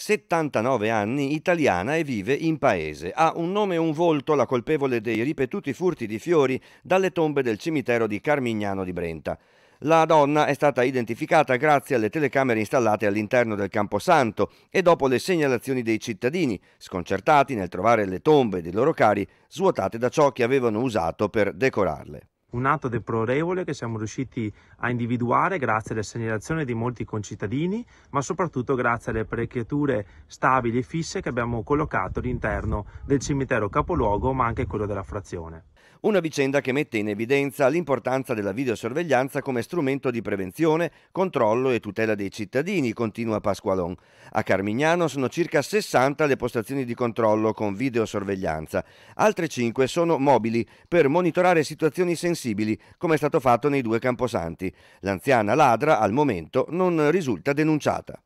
79 anni, italiana e vive in paese. Ha un nome e un volto la colpevole dei ripetuti furti di fiori dalle tombe del cimitero di Carmignano di Brenta. La donna è stata identificata grazie alle telecamere installate all'interno del Camposanto e dopo le segnalazioni dei cittadini, sconcertati nel trovare le tombe dei loro cari svuotate da ciò che avevano usato per decorarle. Un atto deplorevole che siamo riusciti a individuare grazie alle segnalazioni di molti concittadini, ma soprattutto grazie alle apparecchiature stabili e fisse che abbiamo collocato all'interno del cimitero capoluogo, ma anche quello della frazione. Una vicenda che mette in evidenza l'importanza della videosorveglianza come strumento di prevenzione, controllo e tutela dei cittadini, continua Pasqualon. A Carmignano sono circa 60 le postazioni di controllo con videosorveglianza, altre 5 sono mobili per monitorare situazioni sensibili sensibili, come è stato fatto nei due camposanti. L'anziana ladra al momento non risulta denunciata.